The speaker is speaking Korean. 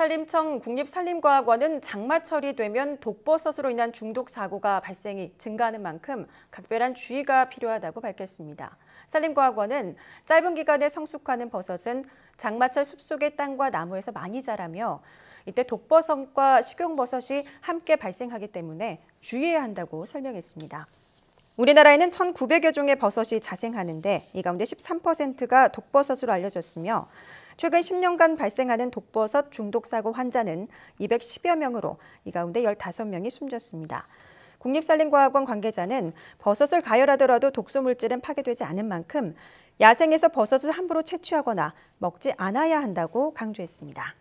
산림청 국립산림과학원은 장마철이 되면 독버섯으로 인한 중독 사고가 발생이 증가하는 만큼 각별한 주의가 필요하다고 밝혔습니다. 산림과학원은 짧은 기간에 성숙하는 버섯은 장마철 숲속의 땅과 나무에서 많이 자라며 이때 독버섯과 식용버섯이 함께 발생하기 때문에 주의해야 한다고 설명했습니다. 우리나라에는 1,900여 종의 버섯이 자생하는데 이 가운데 13%가 독버섯으로 알려졌으며 최근 10년간 발생하는 독버섯 중독 사고 환자는 210여 명으로 이 가운데 15명이 숨졌습니다. 국립산림과학원 관계자는 버섯을 가열하더라도 독소 물질은 파괴되지 않은 만큼 야생에서 버섯을 함부로 채취하거나 먹지 않아야 한다고 강조했습니다.